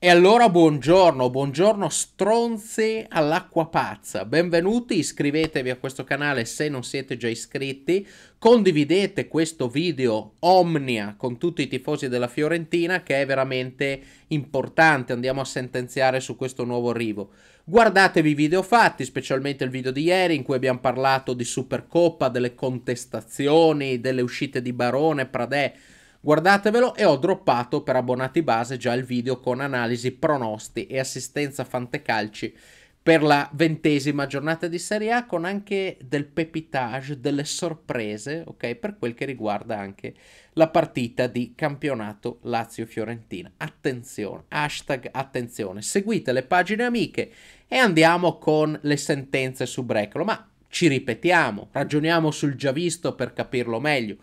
E allora buongiorno, buongiorno stronze all'acqua pazza, benvenuti, iscrivetevi a questo canale se non siete già iscritti, condividete questo video omnia con tutti i tifosi della Fiorentina che è veramente importante, andiamo a sentenziare su questo nuovo arrivo. Guardatevi i video fatti, specialmente il video di ieri in cui abbiamo parlato di Supercoppa, delle contestazioni, delle uscite di Barone, Pradè, Guardatevelo e ho droppato per abbonati base già il video con analisi, pronosti e assistenza fantecalci per la ventesima giornata di Serie A con anche del pepitage, delle sorprese, ok? Per quel che riguarda anche la partita di campionato Lazio-Fiorentina. Attenzione, hashtag attenzione, seguite le pagine amiche e andiamo con le sentenze su Brecolo, ma ci ripetiamo, ragioniamo sul già visto per capirlo meglio.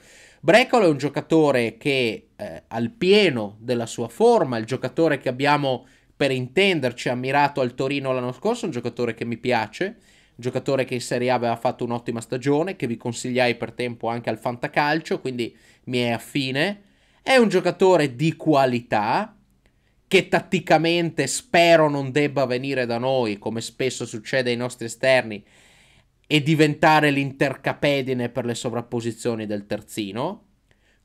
Brecolo è un giocatore che eh, al pieno della sua forma, il giocatore che abbiamo per intenderci ammirato al Torino l'anno scorso, un giocatore che mi piace, un giocatore che in Serie A aveva fatto un'ottima stagione, che vi consigliai per tempo anche al Fantacalcio, quindi mi è affine. È un giocatore di qualità che tatticamente spero non debba venire da noi, come spesso succede ai nostri esterni, e diventare l'intercapedine per le sovrapposizioni del terzino.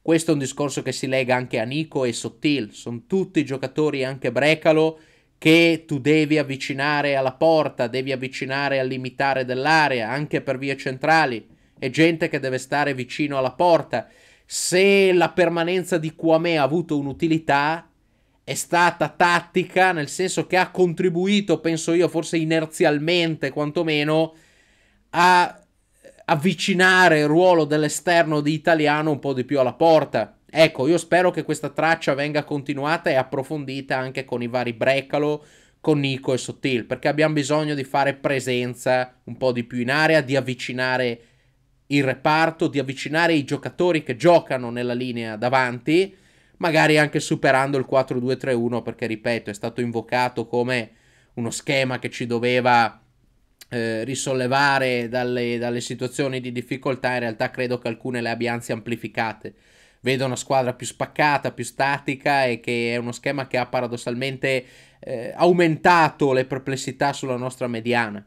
Questo è un discorso che si lega anche a Nico e Sottil, sono tutti giocatori anche Brecalo che tu devi avvicinare alla porta, devi avvicinare al limitare dell'area, anche per vie centrali, è gente che deve stare vicino alla porta. Se la permanenza di Kwame ha avuto un'utilità, è stata tattica, nel senso che ha contribuito, penso io, forse inerzialmente quantomeno, a avvicinare il ruolo dell'esterno di italiano un po' di più alla porta. Ecco, io spero che questa traccia venga continuata e approfondita anche con i vari Brecalo, con Nico e Sottil, perché abbiamo bisogno di fare presenza un po' di più in area, di avvicinare il reparto, di avvicinare i giocatori che giocano nella linea davanti, magari anche superando il 4-2-3-1, perché ripeto, è stato invocato come uno schema che ci doveva eh, risollevare dalle, dalle, situazioni di difficoltà, in realtà credo che alcune le abbia anzi amplificate. Vedo una squadra più spaccata, più statica e che è uno schema che ha paradossalmente eh, aumentato le perplessità sulla nostra mediana.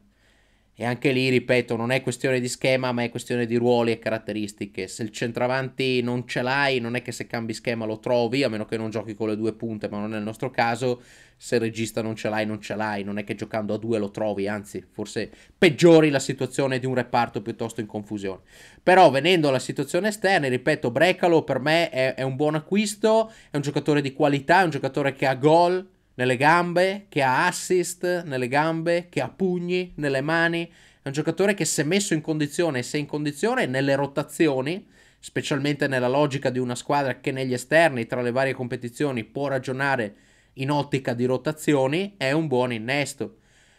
E anche lì, ripeto, non è questione di schema, ma è questione di ruoli e caratteristiche. Se il centravanti non ce l'hai, non è che se cambi schema lo trovi, a meno che non giochi con le due punte, ma non è il nostro caso. Se il regista non ce l'hai, non ce l'hai, non è che giocando a due lo trovi, anzi, forse peggiori la situazione di un reparto piuttosto in confusione. Però venendo alla situazione esterna, ripeto, Brecalo per me è, è un buon acquisto, è un giocatore di qualità, è un giocatore che ha gol, nelle gambe, che ha assist nelle gambe, che ha pugni nelle mani. È un giocatore che se messo in condizione, se in condizione nelle rotazioni, specialmente nella logica di una squadra che negli esterni tra le varie competizioni può ragionare in ottica di rotazioni, è un buon innesto.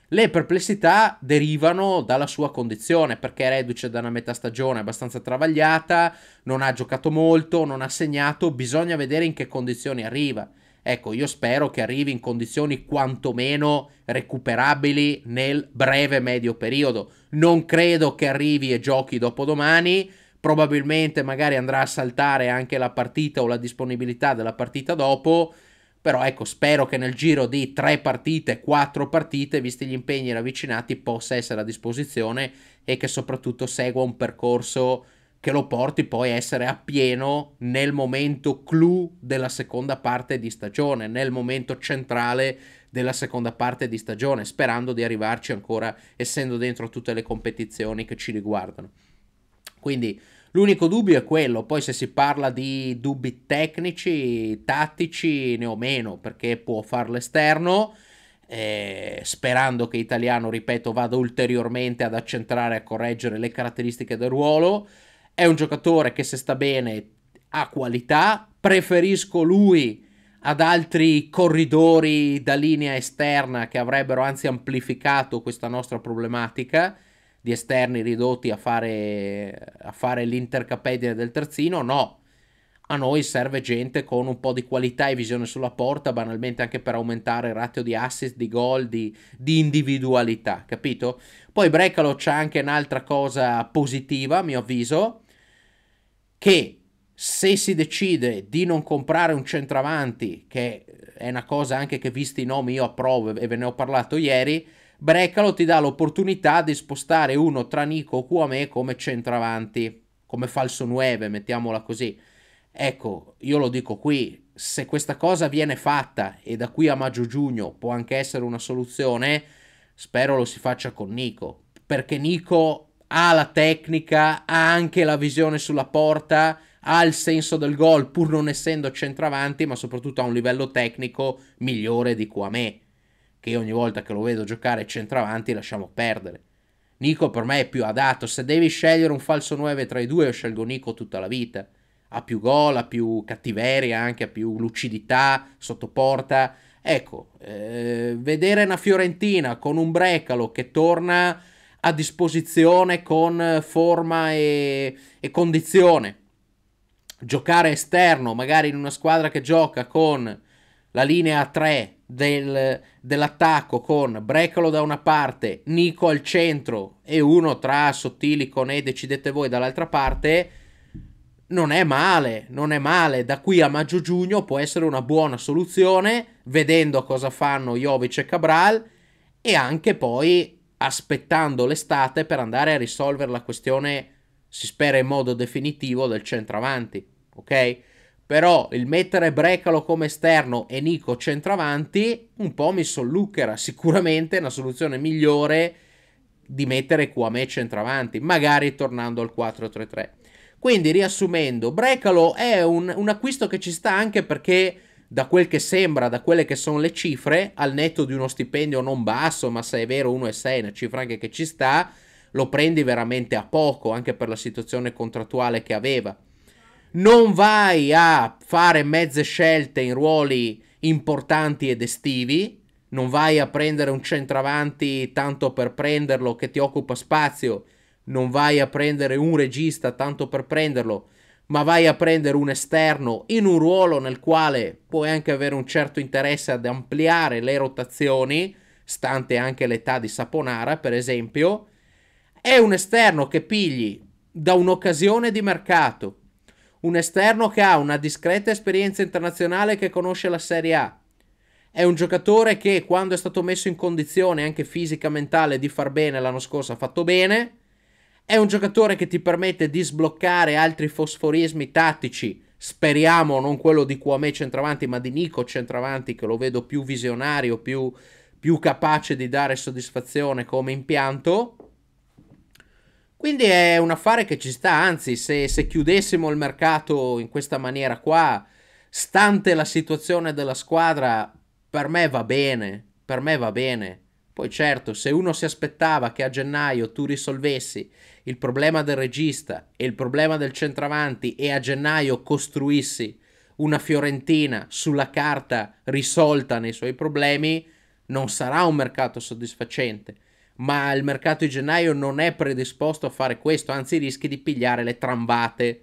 Le perplessità derivano dalla sua condizione, perché è reduce da una metà stagione abbastanza travagliata, non ha giocato molto, non ha segnato, bisogna vedere in che condizioni arriva. Ecco, io spero che arrivi in condizioni quantomeno recuperabili nel breve medio periodo. Non credo che arrivi e giochi dopodomani. Probabilmente magari andrà a saltare anche la partita o la disponibilità della partita dopo. Però ecco, spero che nel giro di tre partite, quattro partite, visti gli impegni ravvicinati, possa essere a disposizione e che soprattutto segua un percorso che lo porti poi a essere appieno nel momento clou della seconda parte di stagione, nel momento centrale della seconda parte di stagione, sperando di arrivarci ancora essendo dentro tutte le competizioni che ci riguardano. Quindi l'unico dubbio è quello, poi se si parla di dubbi tecnici, tattici, ne ho meno, perché può far l'esterno, eh, sperando che Italiano, ripeto, vada ulteriormente ad accentrare e a correggere le caratteristiche del ruolo. È un giocatore che se sta bene ha qualità, preferisco lui ad altri corridori da linea esterna che avrebbero anzi amplificato questa nostra problematica di esterni ridotti a fare, a fare l'intercapedine del terzino, no. A noi serve gente con un po' di qualità e visione sulla porta, banalmente anche per aumentare il ratio di assist, di gol, di, di individualità, capito? Poi Brecalo c'ha anche un'altra cosa positiva, a mio avviso, che se si decide di non comprare un centravanti, che è una cosa anche che visti i nomi io approvo e ve ne ho parlato ieri, Brecalo ti dà l'opportunità di spostare uno tra Nico o Cuame come centravanti, come falso 9, mettiamola così. Ecco, io lo dico qui, se questa cosa viene fatta e da qui a maggio-giugno può anche essere una soluzione, spero lo si faccia con Nico, perché Nico ha la tecnica, ha anche la visione sulla porta, ha il senso del gol pur non essendo centravanti, ma soprattutto ha un livello tecnico migliore di Kwame, che ogni volta che lo vedo giocare centravanti lasciamo perdere. Nico per me è più adatto, se devi scegliere un falso 9 tra i due io scelgo Nico tutta la vita. Ha più gol, ha più cattiveria, anche ha più lucidità sotto porta. Ecco, eh, vedere una Fiorentina con un Brecalo che torna a disposizione con eh, forma e, e condizione. Giocare esterno, magari in una squadra che gioca con la linea 3 del, dell'attacco con Brecolo da una parte, Nico al centro e uno tra Sottili con E decidete voi dall'altra parte, non è male, non è male. Da qui a maggio-giugno può essere una buona soluzione, vedendo cosa fanno Jovic e Cabral e anche poi aspettando l'estate per andare a risolvere la questione, si spera in modo definitivo, del centravanti, ok? Però il mettere Brecalo come esterno e Nico centravanti un po' mi solluccherà, sicuramente è una soluzione migliore di mettere me centravanti, magari tornando al 4-3-3. Quindi riassumendo, Brecalo è un, un acquisto che ci sta anche perché da quel che sembra, da quelle che sono le cifre, al netto di uno stipendio non basso, ma se è vero 1,6, una cifra anche che ci sta, lo prendi veramente a poco, anche per la situazione contrattuale che aveva. Non vai a fare mezze scelte in ruoli importanti ed estivi, non vai a prendere un centravanti tanto per prenderlo che ti occupa spazio, non vai a prendere un regista tanto per prenderlo, ma vai a prendere un esterno in un ruolo nel quale puoi anche avere un certo interesse ad ampliare le rotazioni, stante anche l'età di Saponara, per esempio, è un esterno che pigli da un'occasione di mercato, un esterno che ha una discreta esperienza internazionale che conosce la Serie A. È un giocatore che quando è stato messo in condizione anche fisica e mentale di far bene l'anno scorso ha fatto bene è un giocatore che ti permette di sbloccare altri fosforismi tattici. Speriamo non quello di Kwame centravanti, ma di Nico centravanti, che lo vedo più visionario, più, più capace di dare soddisfazione come impianto. Quindi è un affare che ci sta, anzi, se, se chiudessimo il mercato in questa maniera qua, stante la situazione della squadra, per me va bene, per me va bene. Poi certo, se uno si aspettava che a gennaio tu risolvessi il problema del regista e il problema del centravanti e a gennaio costruissi una Fiorentina sulla carta risolta nei suoi problemi, non sarà un mercato soddisfacente. Ma il mercato di gennaio non è predisposto a fare questo, anzi rischi di pigliare le trambate.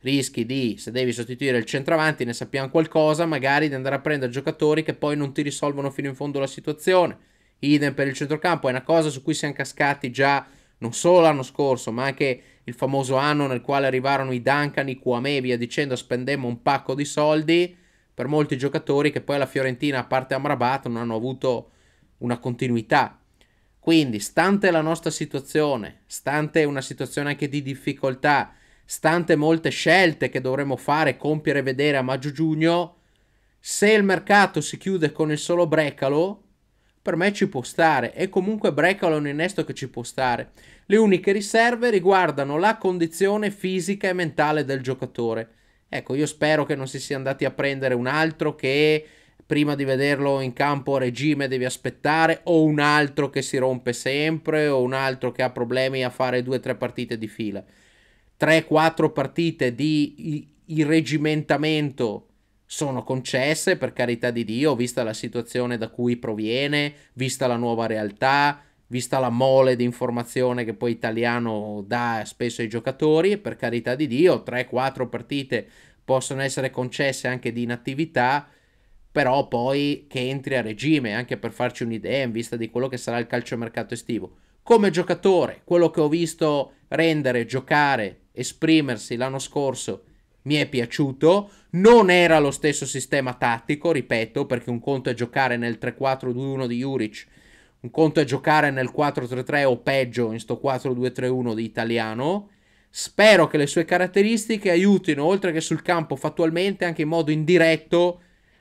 Rischi di, se devi sostituire il centravanti, ne sappiamo qualcosa, magari di andare a prendere giocatori che poi non ti risolvono fino in fondo la situazione Idem per il centrocampo, è una cosa su cui siamo cascati già non solo l'anno scorso, ma anche il famoso anno nel quale arrivarono i Duncan, i Kouame, via dicendo, spendemmo un pacco di soldi per molti giocatori che poi la Fiorentina, a parte Amrabat, non hanno avuto una continuità. Quindi, stante la nostra situazione, stante una situazione anche di difficoltà, stante molte scelte che dovremo fare, compiere e vedere a maggio-giugno, se il mercato si chiude con il solo Brecalo, per me ci può stare, e comunque Brecalo un innesto che ci può stare. Le uniche riserve riguardano la condizione fisica e mentale del giocatore. Ecco, io spero che non si sia andati a prendere un altro che prima di vederlo in campo a regime devi aspettare, o un altro che si rompe sempre, o un altro che ha problemi a fare due o tre partite di fila. 3-4 partite di irregimentamento sono concesse, per carità di Dio, vista la situazione da cui proviene, vista la nuova realtà, vista la mole di informazione che poi italiano dà spesso ai giocatori, per carità di Dio, 3-4 partite possono essere concesse anche di inattività, però poi che entri a regime, anche per farci un'idea in vista di quello che sarà il calciomercato estivo. Come giocatore, quello che ho visto rendere, giocare, esprimersi l'anno scorso mi è piaciuto. Non era lo stesso sistema tattico, ripeto, perché un conto è giocare nel 3-4-2-1 di Juric, un conto è giocare nel 4-3-3 o peggio in sto 4-2-3-1 di Italiano. Spero che le sue caratteristiche aiutino, oltre che sul campo fattualmente, anche in modo indiretto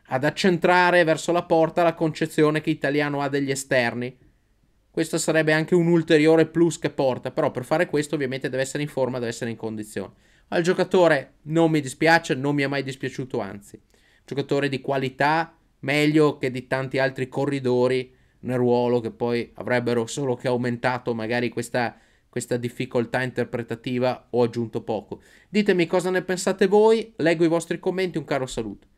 ad accentrare verso la porta la concezione che Italiano ha degli esterni. Questo sarebbe anche un ulteriore plus che porta, però per fare questo ovviamente deve essere in forma, deve essere in condizione. Al giocatore non mi dispiace, non mi è mai dispiaciuto, anzi, giocatore di qualità, meglio che di tanti altri corridori nel ruolo che poi avrebbero solo che aumentato magari questa, questa difficoltà interpretativa o aggiunto poco. Ditemi cosa ne pensate voi, leggo i vostri commenti, un caro saluto.